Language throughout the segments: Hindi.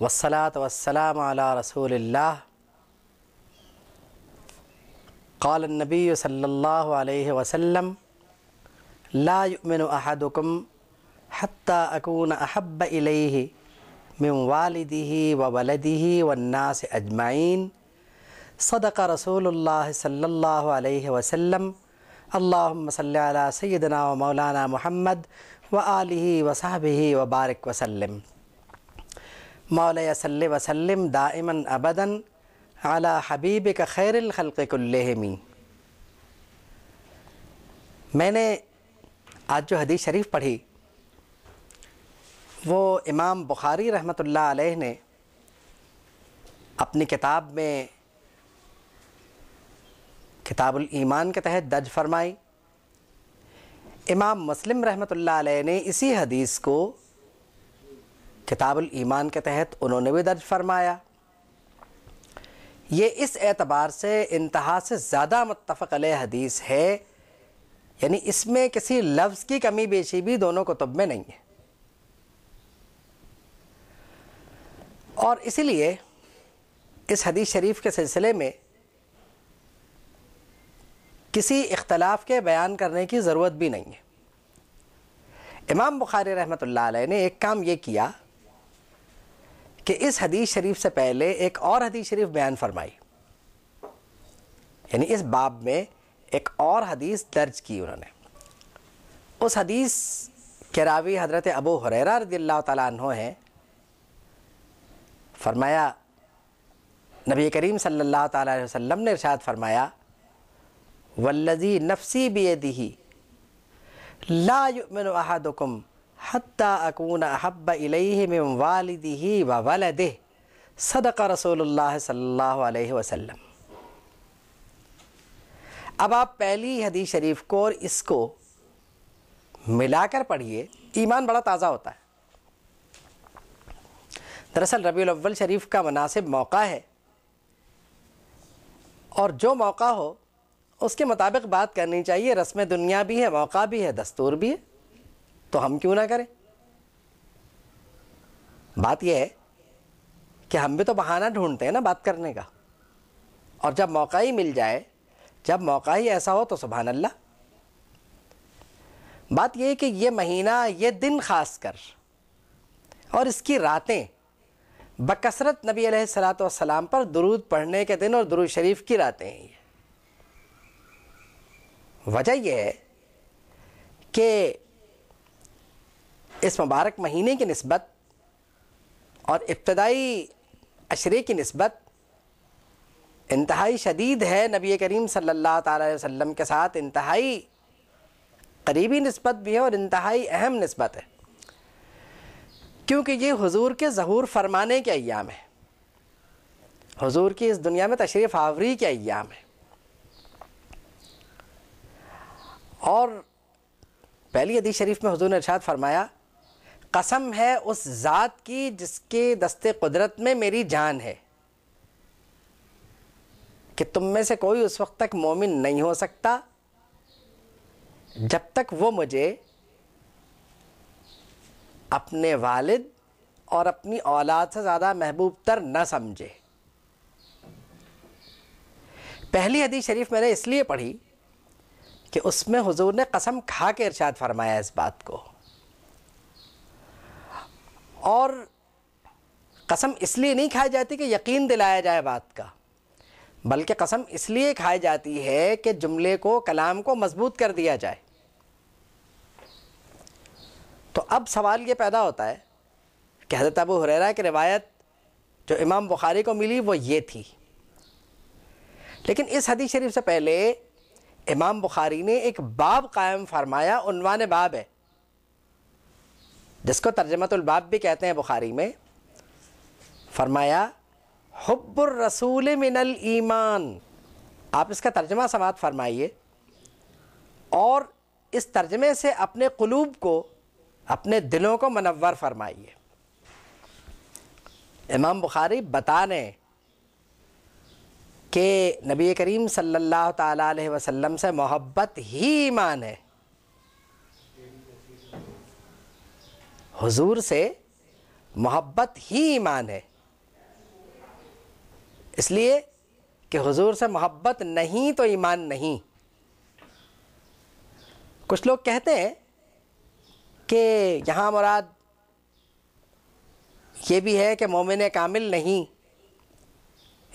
والصلاة والسلام على رسول الله قال النبي صلى الله عليه وسلم لا يؤمن أحدكم حتى أكون أحب إليه من والده وولده والناس أجمعين صدق رسول الله صلى الله عليه وسلم اللهم صل على سيدنا ومولانا محمد وآله وصحبه وبارك وسلم मौलया सल वसलम दामन अबदन आला हबीब का खैर खलकुल्लहमी मैंने आज जो हदीस शरीफ पढ़ी वो इमाम बुखारी रहमत आलह ने अपनी किताब में किताबुल ईमान के तहत दर्ज फरमाई इमाम मुस्लिम रहमत आलह ने इसी हदीस को किताबुल ईमान के तहत उन्होंने भी दर्ज फरमाया ये इस एतबार से इंतहा से ज़्यादा मुतफ़ हदीस है यानी इसमें किसी लफ्ज़ की कमी बेशी भी दोनों कुतुब में नहीं है और इसीलिए इस हदीस शरीफ के सिलसिले में किसी इख्तलाफ के बयान करने की ज़रूरत भी नहीं है इमाम बुखारी रहमत ने एक काम ये किया कि इस हदीस शरीफ से पहले एक और हदीस शरीफ बयान फरमाई यानी इस बाब में एक और हदीस दर्ज की उन्होंने उस हदीस के रावी हज़रत अबू हुरैरा रदील्ला तु हैं फरमाया नबी करीम सल्लल्लाहु अलैहि वसल्लम ने इरशाद फरमाया वल्लजी नफसी बेदी ला युमिन अहादुकुम हत्ता अकून अहब इलैहि वालदी व वलदे सदक रसोल्ला सल्ला अब आप पहली हदीस शरीफ को और इसको मिलाकर पढ़िए ईमान बड़ा ताज़ा होता है दरअसल रबी अव्वल शरीफ का मुनासिब मौका है और जो मौका हो उसके मुताबिक बात करनी चाहिए रस्म दुनिया भी है मौका भी है दस्तूर भी है तो हम क्यों ना करें बात यह है कि हम भी तो बहाना ढूंढते हैं ना बात करने का और जब मौका ही मिल जाए जब मौका ही ऐसा हो तो सुबह अल्लाह बात यह कि ये महीना ये दिन ख़ास कर और इसकी रातें बकसरत नबी सलात पर दरूद पढ़ने के दिन और दरूद शरीफ की रातें हैं ये वजह यह है कि इस मुबारक महीने की नस्बत और इब्तदाई अशरे की नस्बत इंतहाई शदीद है नबी करीम सल्लल्लाहु अलैहि वसल्लम के साथ इंतहाई करीबी नस्बत भी है और इंतहाई अहम नस्बत है क्योंकि ये हुजूर के जहूर फरमाने के अयाम है हुजूर की इस दुनिया में तशरीफ़ आवरी के अयाम है और पहली हदीस शरीफ में हजूर ने इरशाद फरमाया कसम है उस ज़ात की जिसके दस्ते कुदरत में मेरी जान है कि तुम में से कोई उस वक्त तक मोमिन नहीं हो सकता जब तक वो मुझे अपने वालिद और अपनी औलाद से ज़्यादा महबूब तर न समझे पहली हदीस शरीफ मैंने इसलिए पढ़ी कि उसमें हुजूर ने कसम खा के इरशाद फरमाया इस बात को और कसम इसलिए नहीं खाई जाती कि यकीन दिलाया जाए बात का बल्कि कसम इसलिए खाई जाती है कि जुमले को कलाम को मजबूत कर दिया जाए तो अब सवाल ये पैदा होता है कि हज़रत अबू हुररा की रिवायत जो इमाम बुखारी को मिली वो ये थी लेकिन इस हदीस शरीफ से पहले इमाम बुखारी ने एक बाब कायम फरमाया उनवान बाब है जिसको तर्जमतुलबाप भी कहते हैं बुखारी में फरमाया हब्बुर रसूल मिनल ईमान आप इसका तर्जमा समात फरमाइए और इस तर्जमे से अपने कलूब को अपने दिलों को मनवर फरमाइए इमाम बुखारी बताने के कि नबी करीम सल्लल्लाहु अलैहि वसल्लम से मोहब्बत ही ईमान है हुजूर से मोहब्बत ही ईमान है इसलिए कि हुजूर से मोहब्बत नहीं तो ईमान नहीं कुछ लोग कहते हैं कि यहाँ मुराद ये भी है कि मोमिन कामिल नहीं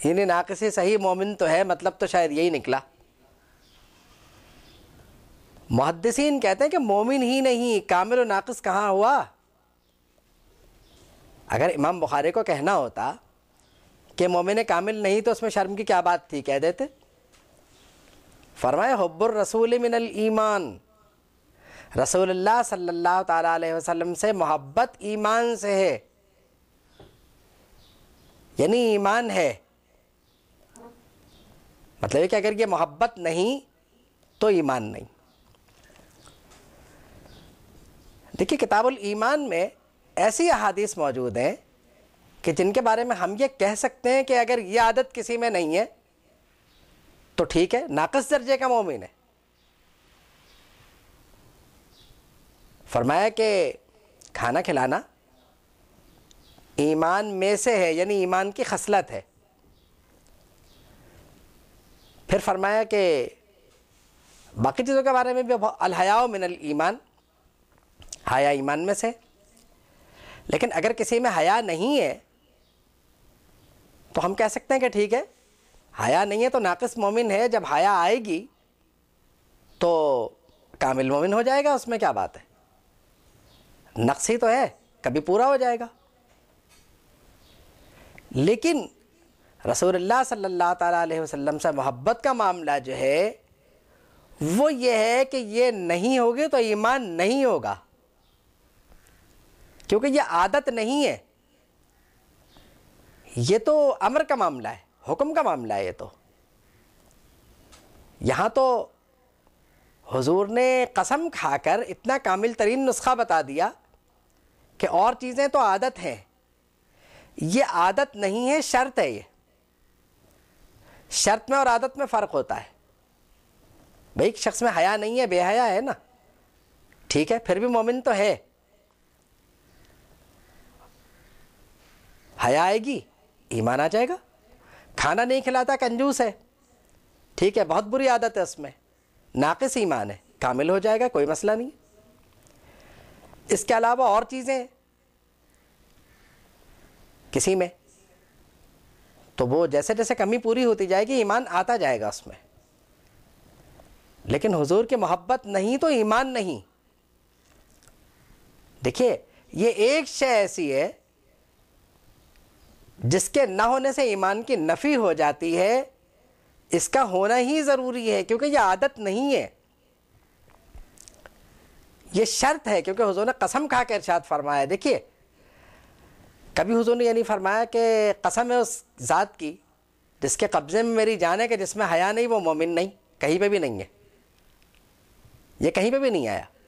यानी नाकसी सही मोमिन तो है मतलब तो शायद यही निकला मुहदसिन कहते हैं कि मोमिन ही नहीं कामिल और नाकस कहाँ हुआ अगर इमाम बुखारी को कहना होता कि मोमिन कामिल नहीं तो उसमें शर्म की क्या बात थी कह देते फरमाए हब्बुर रसूल मिनल ईमान रसूलुल्लाह सल्लल्लाहु अलैहि वसल्लम से मोहब्बत ईमान से है यानी ईमान है मतलब कि अगर ये मोहब्बत नहीं तो ईमान नहीं देखिए किताबुल ईमान में ऐसी अहादीस मौजूद हैं कि जिनके बारे में हम ये कह सकते हैं कि अगर ये आदत किसी में नहीं है तो ठीक है नाकस दर्जे का मोमिन है फरमाया कि खाना खिलाना ईमान में से है यानी ईमान की खसलत है फिर फरमाया कि बाकी चीज़ों के बारे में भी अलहयाओ मिनल ईमान हाया ईमान में से लेकिन अगर किसी में हया नहीं है तो हम कह सकते हैं कि ठीक है हया नहीं है तो नाक़स मोमिन है जब हया आएगी तो कामिल मोमिन हो जाएगा उसमें क्या बात है ही तो है कभी पूरा हो जाएगा लेकिन रसूलुल्लाह सल्लल्लाहु अलैहि वसल्लम से मोहब्बत का मामला जो है वो ये है कि ये नहीं होगी तो ईमान नहीं होगा क्योंकि ये आदत नहीं है ये तो अमर का मामला है हुक्म का मामला है ये तो यहाँ तो हुजूर ने कसम खाकर इतना कामिल तरीन नुस्खा बता दिया कि और चीज़ें तो आदत हैं ये आदत नहीं है शर्त है ये शर्त में और आदत में फ़र्क होता है भाई शख्स में हया नहीं है बेहया है ना ठीक है फिर भी मोमिन तो है हया आएगी ईमान आ जाएगा खाना नहीं खिलाता कंजूस है ठीक है बहुत बुरी आदत है उसमें नाकस ईमान है कामिल हो जाएगा कोई मसला नहीं इसके अलावा और चीज़ें किसी में तो वो जैसे जैसे कमी पूरी होती जाएगी ईमान आता जाएगा उसमें लेकिन हुजूर की मोहब्बत नहीं तो ईमान नहीं देखिए ये एक शय ऐसी है जिसके न होने से ईमान की नफ़ी हो जाती है इसका होना ही ज़रूरी है क्योंकि यह आदत नहीं है ये शर्त है क्योंकि हुजूर ने कसम खा के इर्शाद फरमाया देखिए कभी हुजूर ने यह नहीं फरमाया कि कसम है उस ज़ात की जिसके कब्ज़े में मेरी जान है कि जिसमें हया नहीं वो मोमिन नहीं कहीं पे भी नहीं है ये कहीं पे भी नहीं आया